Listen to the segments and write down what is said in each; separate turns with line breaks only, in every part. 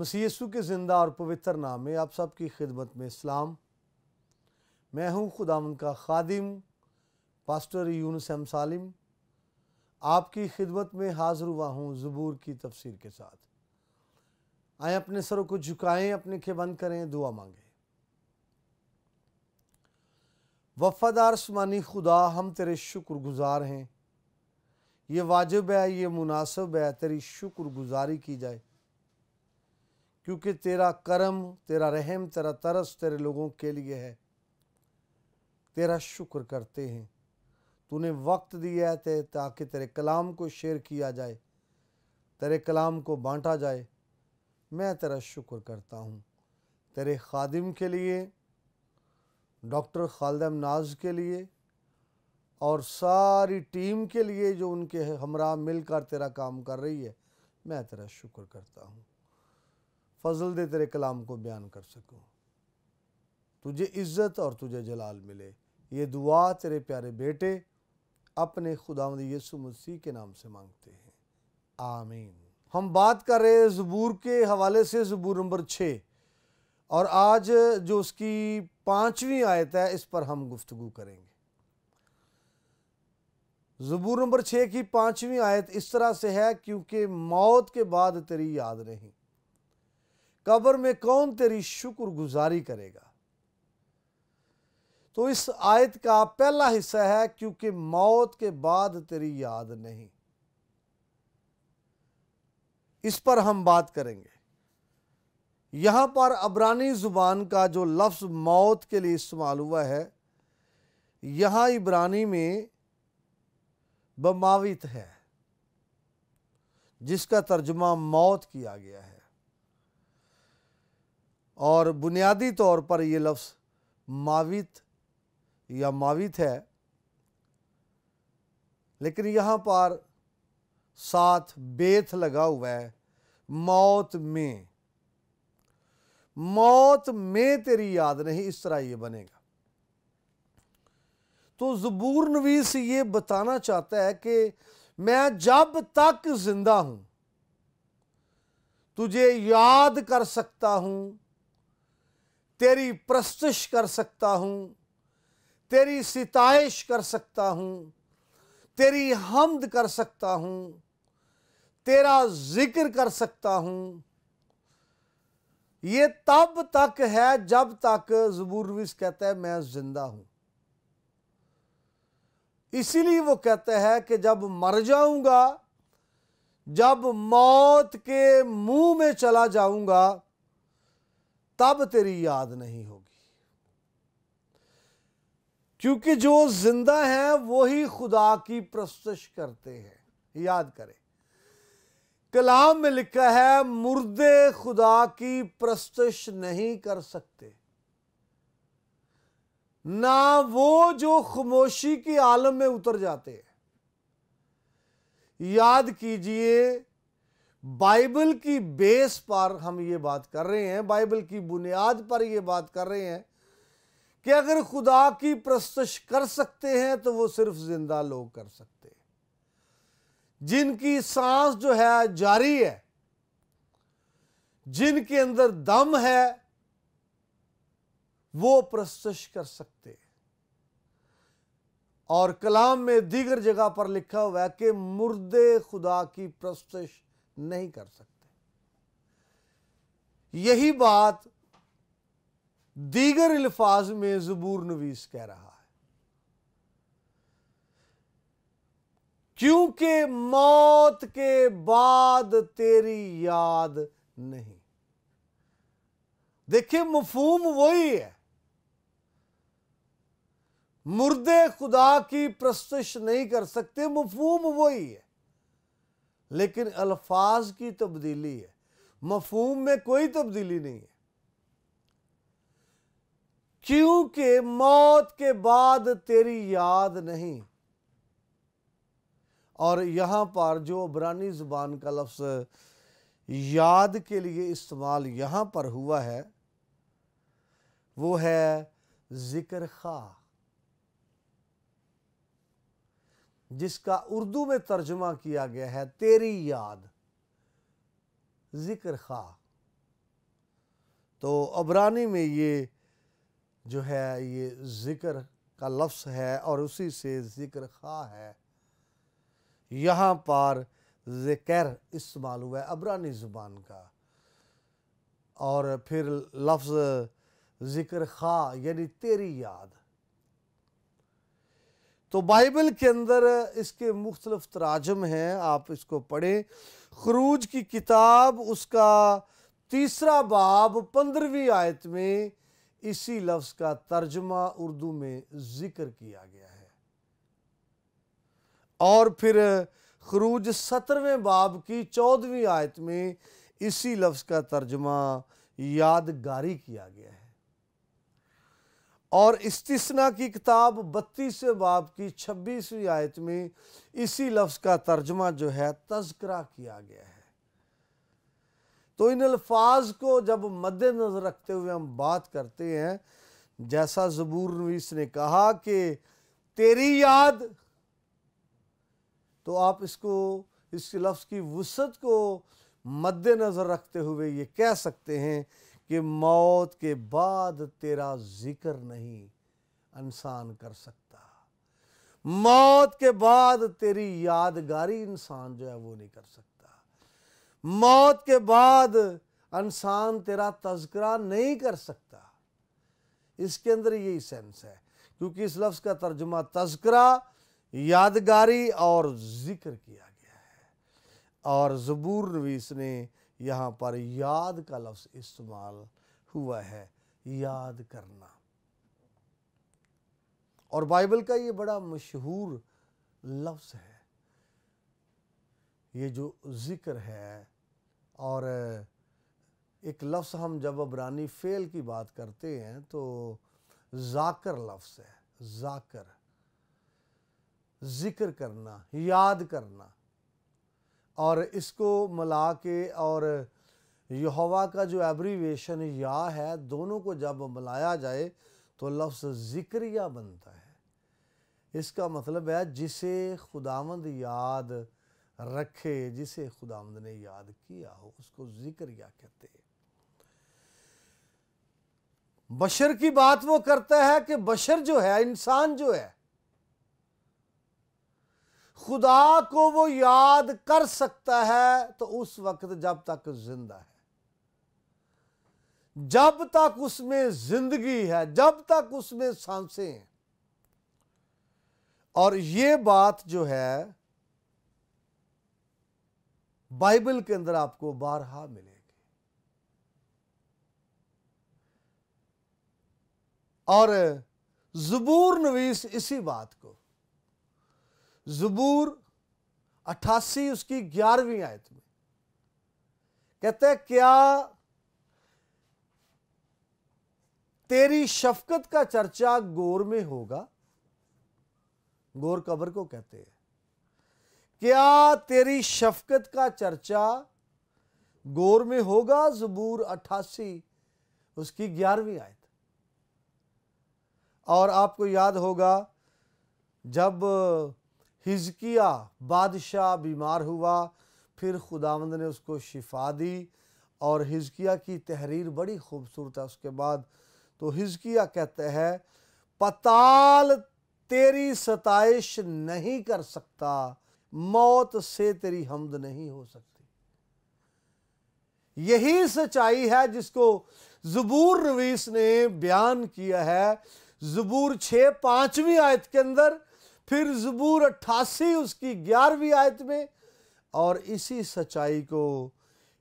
मसीसु के ज़िंदा और पवित्र नाम में आप सब की खिदमत में इस्लाम मैं हूं खुदा का खादिम पास्टर यूनस एम सालिम आपकी खिदमत में हाज़िर हुआ हूं ज़बूर की तफसीर के साथ आए अपने सरों को झुकाएं अपने खे बंद करें दुआ मांगें वफ़ादार आसमानी खुदा हम तेरे शुक्रगुजार हैं ये वाजिब है ये मुनासिब है तेरी शुक्रगुजारी की जाए क्योंकि तेरा करम तेरा रहम तेरा तरस तेरे लोगों के लिए है तेरा शुक्र करते हैं तूने वक्त दिया है ते, ताकि तेरे कलाम को शेयर किया जाए तेरे कलाम को बांटा जाए मैं तेरा शुक्र करता हूँ तेरे खादिम के लिए डॉक्टर खालदम नाज के लिए और सारी टीम के लिए जो उनके हमरा मिलकर तेरा काम कर रही है मैं तेरा शुक्र करता हूँ फजल दे तेरे कलाम को बयान कर सकूँ तुझे इज़्ज़त और तुझे जलाल मिले ये दुआ तेरे प्यारे बेटे अपने खुदाद यसु मसीह के नाम से मांगते हैं आमीन हम बात कर रहे हैं ज़बूर के हवाले से ज़बूर नंबर छः और आज जो उसकी पाँचवीं आयत है इस पर हम गुफ्तु करेंगे ज़बूर नंबर छः की पाँचवीं आयत इस तरह से है क्योंकि मौत के बाद तेरी याद नहीं कब्र में कौन तेरी शुक्रगुजारी करेगा तो इस आयत का पहला हिस्सा है क्योंकि मौत के बाद तेरी याद नहीं इस पर हम बात करेंगे यहां पर अबरानी ज़ुबान का जो लफ्ज़ मौत के लिए इस्तेमाल हुआ है यहां इबरानी में बमावित है जिसका तर्जमा मौत किया गया है और बुनियादी तौर पर ये लफ्ज़ मावित या मावित है लेकिन यहाँ पर साथ बेथ लगा हुआ है मौत में मौत में तेरी याद नहीं इस तरह ये बनेगा तो जबूर नवीस ये बताना चाहता है कि मैं जब तक जिंदा हूं तुझे याद कर सकता हूं तेरी प्रस्तुश कर सकता हूँ तेरी सिताइश कर सकता हूँ तेरी हमद कर सकता हूँ तेरा जिक्र कर सकता हूँ ये तब तक है जब तक जबूरविस कहता है मैं जिंदा हूँ इसीलिए वो कहते हैं कि जब मर जाऊंगा जब मौत के मुंह में चला जाऊंगा तब तेरी याद नहीं होगी क्योंकि जो जिंदा है वो ही खुदा की प्रस्तश करते हैं याद करें कलाम में लिखा है मुर्दे खुदा की प्रस्तुश नहीं कर सकते ना वो जो खामोशी के आलम में उतर जाते हैं याद कीजिए बाइबल की बेस पर हम ये बात कर रहे हैं बाइबल की बुनियाद पर ये बात कर रहे हैं कि अगर खुदा की प्रस्तुश कर सकते हैं तो वो सिर्फ जिंदा लोग कर सकते हैं जिनकी सांस जो है जारी है जिनके अंदर दम है वो प्रस्तुश कर सकते हैं और कलाम में दीगर जगह पर लिखा हुआ है कि मुर्दे खुदा की प्रस्तुश नहीं कर सकते यही बात दीगर अल्फाज में जबूर नवीस कह रहा है क्योंकि मौत के बाद तेरी याद नहीं देखिए मफहूम वही है मुर्दे खुदा की प्रस्तुश नहीं कर सकते मफहूम वही है लेकिन अल्फाज की तब्दीली है मफहूम में कोई तब्दीली नहीं है क्योंकि मौत के बाद तेरी याद नहीं और यहां पर जो अबरानी जुबान का लफ्ज़ याद के लिए इस्तेमाल यहां पर हुआ है वो है ज़िक्र खा जिसका उर्दू में तर्जमा किया गया है तेरी याद ज़िक्र खा तो अबरानी में ये जो है ये ज़िक्र का लफ्स है और उसी से ज़िक्र खा है यहाँ पर ज़िक्र इस्तेमाल हुआ है अबरानी ज़ुबान का और फिर लफ्ज़ ज़िक्र खा यानी तेरी याद तो बाइबल के अंदर इसके मुख्तलफ तराजम हैं आप इसको पढ़ें खरूज की किताब उसका तीसरा बाब पंद्रहवीं आयत में इसी लफ्ज़ का तर्जमा उर्दू में ज़िक्र किया गया है और फिर खरूज सत्रहवें बाब की चौदहवीं आयत में इसी लफ्ज़ का तर्जमा यादगारी किया गया है और इस्तना की किताब बत्तीसवें बाब की छब्बीसवीं आयत में इसी लफ्ज़ का तर्जमा जो है तस्करा किया गया है तो इन अल्फाज को जब मद्देनजर रखते हुए हम बात करते हैं जैसा जबूर नवीस ने कहा कि तेरी याद तो आप इसको इस लफ्ज़ की वसत को मद्देनजर रखते हुए ये कह सकते हैं कि मौत के बाद तेरा जिक्र नहीं इंसान कर सकता मौत के बाद तेरी यादगारी इंसान जो है वो नहीं कर सकता मौत के बाद इंसान तेरा तस्करा नहीं कर सकता इसके अंदर यही सेंस है क्योंकि इस लफ्ज़ का तर्जुमा तस्करा यादगारी और जिक्र किया गया है और जबूर नवीस ने यहाँ पर याद का लफ्ज़ इस्तेमाल हुआ है याद करना और बाइबल का ये बड़ा मशहूर लफ्ज़ है ये जो ज़िक्र है और एक लफ्ज़ हम जब अबरानी फ़ेल की बात करते हैं तो जाकर लफ्ज़ है जाकर ज़िक्र करना याद करना और इसको मिला के और यहोवा का जो एब्रीवेशन या है दोनों को जब मिलाया जाए तो लफ्ज़ ज़िक्रिया बनता है इसका मतलब है जिसे खुदामंद याद रखे जिसे खुदामंद ने याद किया हो उसको ज़िक्रिया कहते हैं बशर की बात वो करता है कि बशर जो है इंसान जो है खुदा को वो याद कर सकता है तो उस वक्त जब तक जिंदा है जब तक उसमें जिंदगी है जब तक उसमें सांसें हैं और ये बात जो है बाइबल के अंदर आपको बारहा मिलेगी और जबूर नवीस इसी बात को जबूर अट्ठासी उसकी ग्यारहवीं आयत में कहते हैं क्या तेरी शफकत का चर्चा गोर में होगा गोर कबर को कहते हैं क्या तेरी शफकत का चर्चा गोर में होगा जबूर अट्ठासी उसकी ग्यारहवीं आयत और आपको याद होगा जब हिजकिया बादशाह बीमार हुआ फिर खुदावंद ने उसको शिफा दी और हिजकिया की तहरीर बड़ी खूबसूरत है उसके बाद तो हिजकिया कहते हैं पताल तेरी सताइश नहीं कर सकता मौत से तेरी हमद नहीं हो सकती यही सच्चाई है जिसको जबूर रवीस ने बयान किया है जबूर छः पाँचवीं आयत के अंदर फिर जबूर अट्ठासी उसकी ग्यारहवीं आयत में और इसी सच्चाई को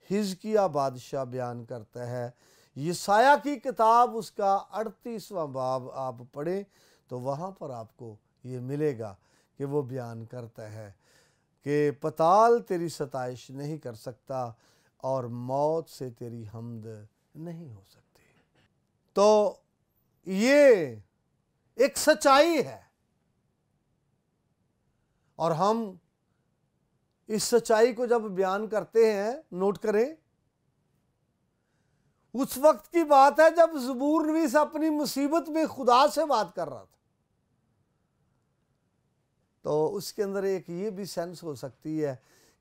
हिजकिया बादशाह बयान करता है यसाया की किताब उसका अड़तीसवा बाब आप पढ़ें तो वहाँ पर आपको ये मिलेगा कि वो बयान करता है कि पताल तेरी सताइश नहीं कर सकता और मौत से तेरी हमद नहीं हो सकती तो ये एक सच्चाई है और हम इस सच्चाई को जब बयान करते हैं नोट करें उस वक्त की बात है जब जबूर नवीस अपनी मुसीबत में खुदा से बात कर रहा था तो उसके अंदर एक ये भी सेंस हो सकती है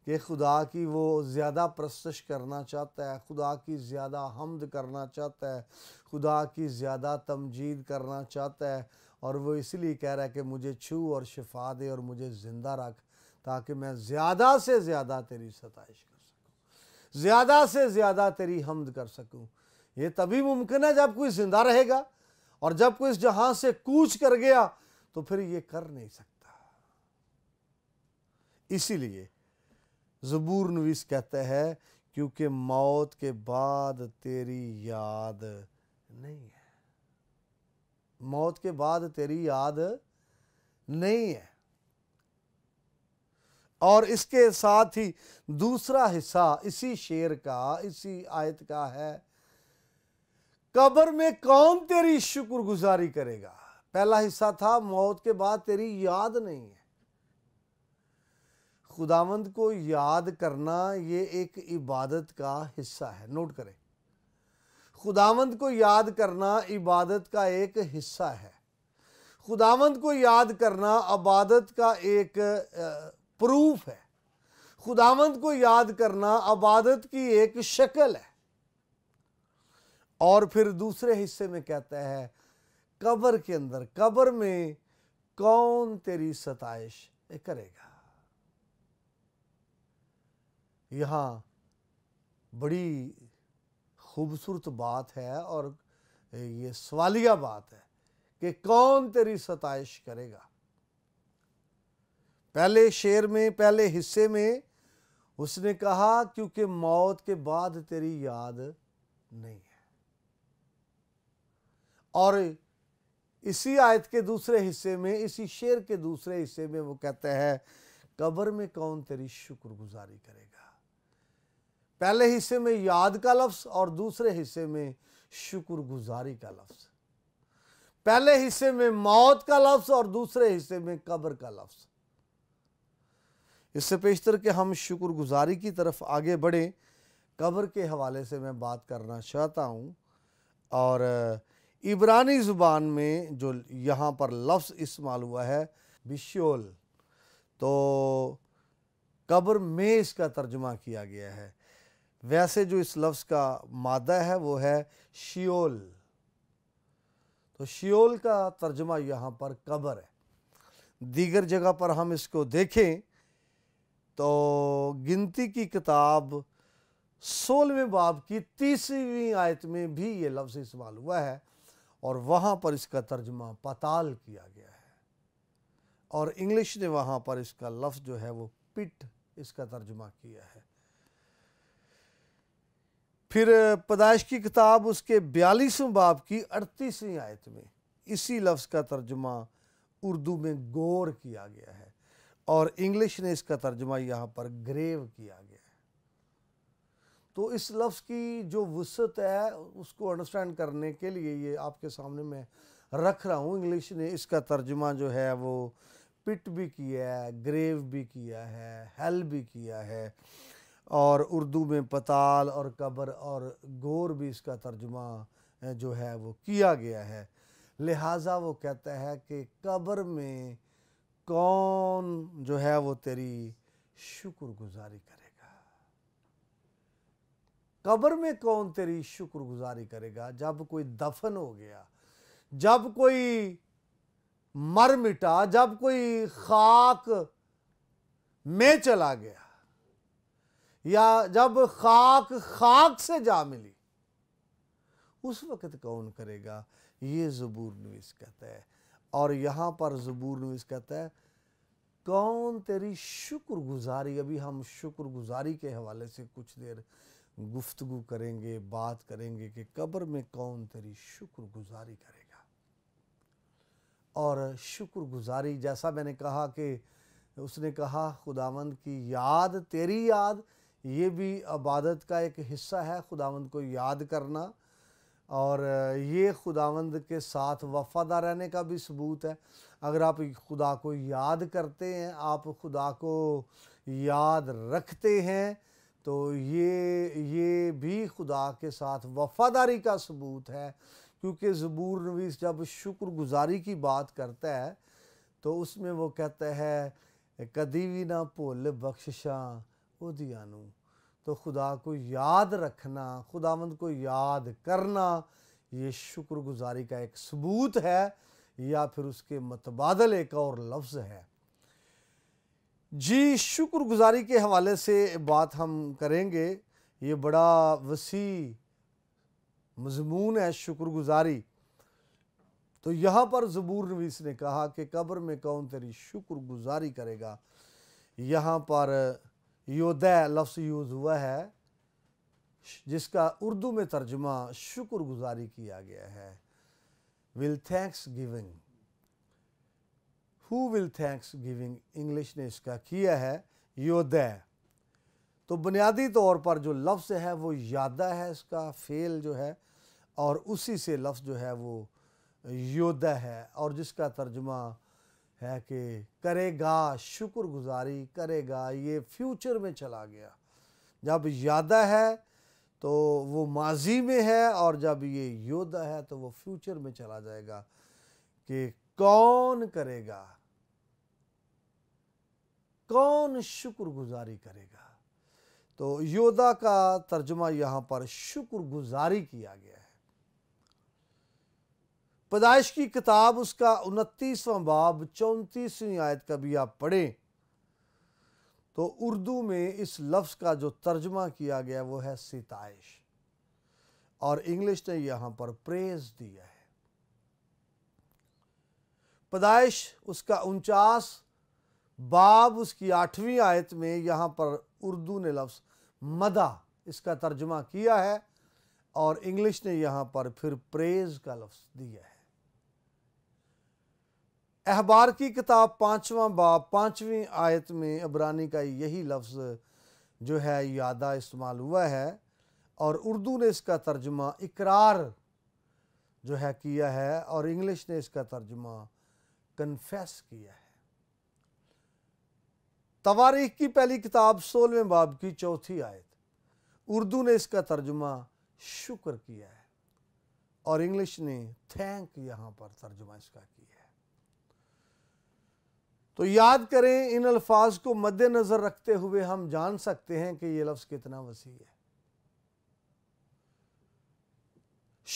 कि खुदा की वो ज़्यादा प्रस्तश करना चाहता है खुदा की ज़्यादा हमद करना चाहता है खुदा की ज़्यादा तमजीद करना चाहता है और वो इसलिए कह रहा है कि मुझे छू और शिफा दे और मुझे ज़िंदा रख ताकि मैं ज़्यादा से ज़्यादा तेरी सतश कर सकूँ ज़्यादा से ज़्यादा तेरी हमद कर सकूँ ये तभी मुमकिन है जब कोई ज़िंदा रहेगा और जब कोई इस जहाँ से कूच कर गया तो फिर ये कर नहीं सकता इसीलिए ज़बूर नवीस कहते हैं क्योंकि मौत के बाद तेरी याद नहीं है मौत के बाद तेरी याद नहीं है और इसके साथ ही दूसरा हिस्सा इसी शेर का इसी आयत का है कब्र में कौन तेरी शुक्रगुजारी करेगा पहला हिस्सा था मौत के बाद तेरी याद नहीं है खुदावंद को याद करना ये एक इबादत का हिस्सा है नोट करें खुदावंद को याद करना इबादत का एक हिस्सा है खुदावंद को याद करना इबादत का एक प्रूफ है खुदावंद को याद करना इबादत की एक शक्ल है और फिर दूसरे हिस्से में कहता है कब्र के अंदर कब्र में कौन तेरी सताइश करेगा यहाँ बड़ी खूबसूरत बात है और ये सवालिया बात है कि कौन तेरी सताइश करेगा पहले शेर में पहले हिस्से में उसने कहा क्योंकि मौत के बाद तेरी याद नहीं है और इसी आयत के दूसरे हिस्से में इसी शेर के दूसरे हिस्से में वो कहते हैं कब्र में कौन तेरी शुक्रगुजारी करेगा पहले हिस्से में याद का लफ्ज़ और दूसरे हिस्से में शुक्रगुजारी का लफ्ज़ पहले हिस्से में मौत का लफ्ज़ और दूसरे हिस्से में कब्र का लफ्ज़ इससे पेशतर के हम शुक्रगुजारी की तरफ आगे बढ़ें कब्र के हवाले से मैं बात करना चाहता हूँ और इब्रानी ज़ुबान में जो यहाँ पर लफ्ज़ इस्तेमाल हुआ है बिशोल तो कब्र में इसका तर्जमा किया गया है वैसे जो इस लफ्ज़ का मादा है वो है शियोल तो शियोल का तर्जमा यहाँ पर कब्र है दीगर जगह पर हम इसको देखें तो गिनती की किताब सोलहवें बाब की तीसवीं आयत में भी ये लफ्ज़ इस्तेमाल हुआ है और वहां पर इसका तर्जमा पताल किया गया है और इंग्लिश ने वहाँ पर इसका लफ्ज़ जो है वो पिट इसका तर्जमा किया है फिर पदाइश की किताब उसके बयालीसवें बाब की अड़तीसवीं आयत में इसी लफ्ज़ का तर्जमा उर्दू में गौर किया गया है और इंग्लिश ने इसका तर्जमा यहाँ पर ग्रेव किया गया है तो इस लफ्ज़ की जो वसत है उसको अंडरस्टैंड करने के लिए ये आपके सामने मैं रख रहा हूँ इंग्लिश ने इसका तर्जमा जो है वो पिट भी किया है ग्रेव भी किया है हेल भी किया है और उर्दू में पताल और कब्र और गोर भी इसका तर्जमा जो है वो किया गया है लिहाजा वो कहता है कि कब्र में कौन जो है वो तेरी शुक्रगुजारी करेगा कब्र में कौन तेरी शुक्रगुजारी करेगा जब कोई दफन हो गया जब कोई मर मिटा जब कोई खाक में चला गया या जब खाक खाक से जा मिली उस वक्त कौन करेगा ये जबूर नवीस कहता है और यहाँ पर जबूर नवीस कहता है कौन तेरी शुक्रगुजारी अभी हम शुक्रगुजारी के हवाले से कुछ देर गुफ्तगु करेंगे बात करेंगे कि कब्र में कौन तेरी शुक्रगुजारी करेगा और शुक्रगुजारी जैसा मैंने कहा कि उसने कहा खुदावंद की याद तेरी याद ये भी इबादत का एक हिस्सा है खुदावंद को याद करना और ये खुदावंद के साथ वफादार रहने का भी सबूत है अगर आप खुदा को याद करते हैं आप खुदा को याद रखते हैं तो ये ये भी खुदा के साथ वफादारी का सबूत है क्योंकि ज़बूर नवीस जब शुक्रगुजारी की बात करता है तो उसमें वो कहता है कदी भी ना भुल बख्शिशा ਉਹਦੀਆਂ तो खुदा को याद रखना खुदावंद को याद करना ये शुक्रगुजारी का एक सबूत है या फिर उसके मतबादल एक और लफ्ज़ है जी शुक्रगुजारी के हवाले से बात हम करेंगे ये बड़ा वसी मजमून है शुक्रगुजारी तो यहाँ पर जबूर नवीस ने कहा कि कब्र में कौन तेरी शुक्रगुजारी करेगा यहाँ पर योदय लफ्स यूज़ हुआ है जिसका उर्दू में तर्जमा शुक्रगुजारी किया गया है will thanksgiving who will thanksgiving English ने इसका किया है योदय तो बुनियादी तौर पर जो लफ्ज़ है वो यादा है इसका फेल जो है और उसी से लफ्ज़ जो है वो योदा है और जिसका तर्जमा है कि करेगा शुक्रगुजारी करेगा ये फ्यूचर में चला गया जब यादा है तो वो माजी में है और जब ये योद्धा है तो वो फ्यूचर में चला जाएगा कि कौन करेगा कौन शुक्रगुजारी करेगा तो योदा का तर्जमा यहाँ पर शुक्रगुजारी किया गया पैदाइश की किताब उसका उनतीसवां बाब चौंतीसवीं आयत का भी आप पढ़ें तो उर्दू में इस लफ्ज़ का जो तर्जमा किया गया वो है सितइश और इंग्लिश ने यहाँ पर प्रेज दिया है पैदाइश उसका उनचास बाब उसकी आठवीं आयत में यहाँ पर उर्दू ने लफ्ज़ मदा इसका तर्जमा किया है और इंग्लिश ने यहाँ पर फिर प्रेज का लफ्ज़ दिया है अहबार की किताब पाँचवा बाब पाँचवीं आयत में अबरानी का यही लफ्ज़ जो है यादा इस्तेमाल हुआ है और उर्दू ने इसका तर्जमा इकरार जो है किया है और इंग्लिश ने इसका तर्जमा कन्फेस किया है तवारीख की पहली किताब सोलहवें बाब की चौथी आयत उर्दू ने इसका तर्जमा शुक्र किया है और इंग्लिश ने थैंक यहाँ पर तर्जमा इसका किया है तो याद करें इन अल्फाज को मद्देनज़र रखते हुए हम जान सकते हैं कि यह लफ्ज़ कितना वसी है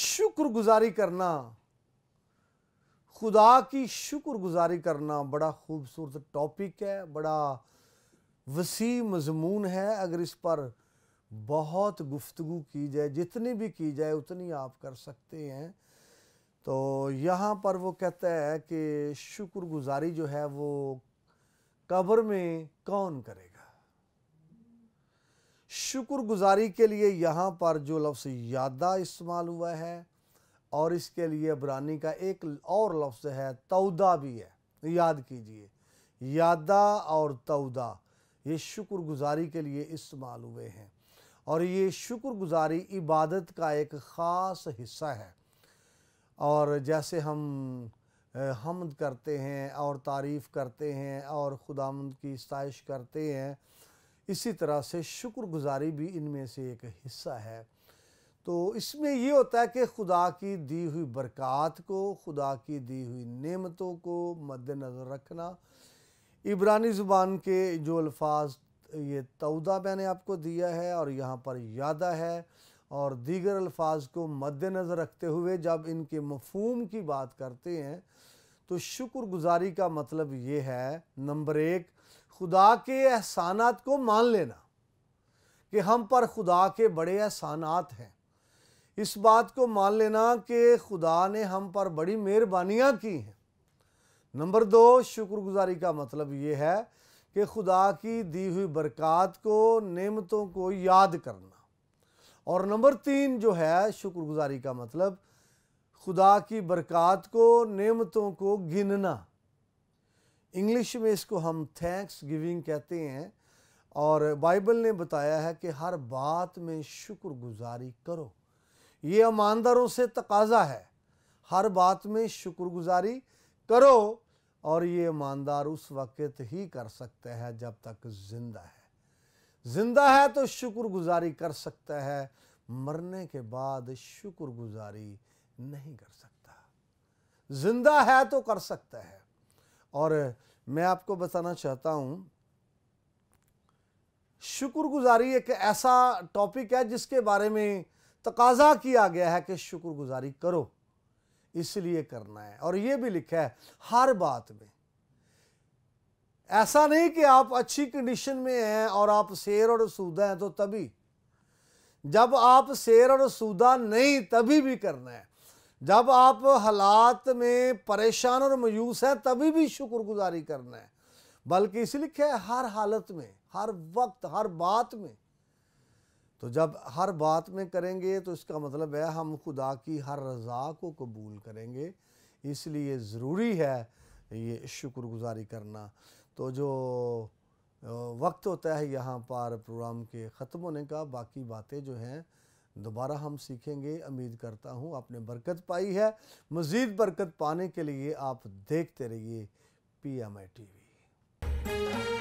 शुक्रगुजारी करना खुदा की शुक्रगुजारी करना बड़ा खूबसूरत टॉपिक है बड़ा वसी मजमून है अगर इस पर बहुत गुफ्तु की जाए जितनी भी की जाए उतनी आप कर सकते हैं तो यहाँ पर वो कहता है कि शुक्रगुजारी जो है वो कब्र में कौन करेगा शुक्रगुजारी के लिए यहाँ पर जो लफ्ज़ यादा इस्तेमाल हुआ है और इसके लिए बरानी का एक और लफ्ज़ है तौदा भी है याद कीजिए यादा और तौदा ये शुक्रगुजारी के लिए इस्तेमाल हुए हैं और ये शुक्रगुजारी इबादत का एक ख़ास हिस्सा है और जैसे हम हमद करते हैं और तारीफ़ करते हैं और खुदामंद की स्ताइश करते हैं इसी तरह से शुक्रगुजारी भी इनमें से एक हिस्सा है तो इसमें ये होता है कि खुदा की दी हुई बरक़ात को खुदा की दी हुई नेमतों को मद्दनज़र रखना इब्रानी ज़ुबान के जो अल्फाज ये तौदा मैंने आपको दिया है और यहाँ पर यादा है और दीगर अल्फाज को मद्दनज़र रखते हुए जब इनके मफहम की बात करते हैं तो शुक्रगुजारी का मतलब ये है नंबर एक खुदा के एहसानात को मान लेना कि हम पर खुदा के बड़े एहसानात हैं इस बात को मान लेना कि खुदा ने हम पर बड़ी मेहरबानियाँ की हैं नंबर दो शुक्रगुजारी का मतलब ये है कि खुदा की दी हुई बरक़ात को नेमतों को याद करना और नंबर तीन जो है शुक्रगुजारी का मतलब खुदा की बरक़ात को नेमतों को गिनना इंग्लिश में इसको हम थैंक्स गिविंग कहते हैं और बाइबल ने बताया है कि हर बात में शुक्रगुजारी करो ये ईमानदारों से तकाजा है हर बात में शुक्रगुजारी करो और ये ईमानदार उस वक़्त ही कर सकते हैं जब तक ज़िंदा है जिंदा है तो शुक्रगुजारी कर सकता है मरने के बाद शुक्रगुजारी नहीं कर सकता जिंदा है तो कर सकता है और मैं आपको बताना चाहता हूं शुक्रगुजारी एक ऐसा टॉपिक है जिसके बारे में तकाजा किया गया है कि शुक्रगुजारी करो इसलिए करना है और यह भी लिखा है हर बात में ऐसा नहीं कि आप अच्छी कंडीशन में हैं और आप शेर और सूदा हैं तो तभी जब आप शेर और सूदा नहीं तभी भी करना है जब आप हालात में परेशान और मायूस हैं तभी भी शुक्रगुजारी करना है बल्कि इसलिए लिखे हर हालत में हर वक्त हर बात में तो जब हर बात में करेंगे तो इसका मतलब है हम खुदा की हर रज़ा को कबूल करेंगे इसलिए ज़रूरी है ये शुक्रगुजारी करना तो जो वक्त होता है यहाँ पर प्रोग्राम के ख़त्म होने का बाकी बातें जो हैं दोबारा हम सीखेंगे उम्मीद करता हूँ आपने बरकत पाई है मज़ीद बरकत पाने के लिए आप देखते रहिए P M I T we